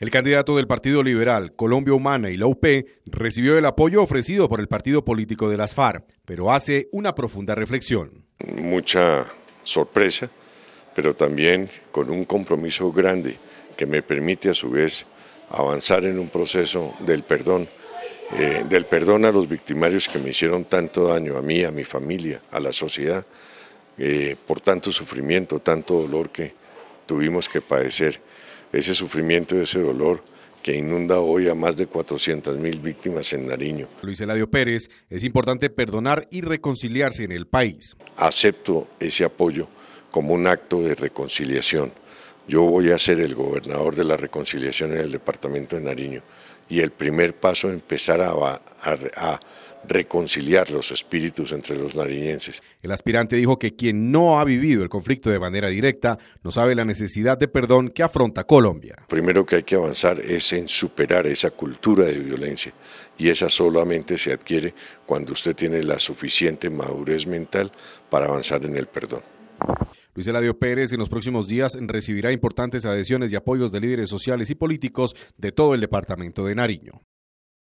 El candidato del Partido Liberal, Colombia Humana y la UP recibió el apoyo ofrecido por el partido político de las FARC, pero hace una profunda reflexión. Mucha sorpresa, pero también con un compromiso grande que me permite a su vez avanzar en un proceso del perdón, eh, del perdón a los victimarios que me hicieron tanto daño, a mí, a mi familia, a la sociedad, eh, por tanto sufrimiento, tanto dolor que tuvimos que padecer ese sufrimiento y ese dolor que inunda hoy a más de 400 mil víctimas en Nariño. Luis Eladio Pérez, es importante perdonar y reconciliarse en el país. Acepto ese apoyo como un acto de reconciliación. Yo voy a ser el gobernador de la reconciliación en el departamento de Nariño y el primer paso es empezar a, reconciliar los espíritus entre los nariñenses. El aspirante dijo que quien no ha vivido el conflicto de manera directa no sabe la necesidad de perdón que afronta Colombia. Primero que hay que avanzar es en superar esa cultura de violencia y esa solamente se adquiere cuando usted tiene la suficiente madurez mental para avanzar en el perdón. Luis Eladio Pérez en los próximos días recibirá importantes adhesiones y apoyos de líderes sociales y políticos de todo el departamento de Nariño.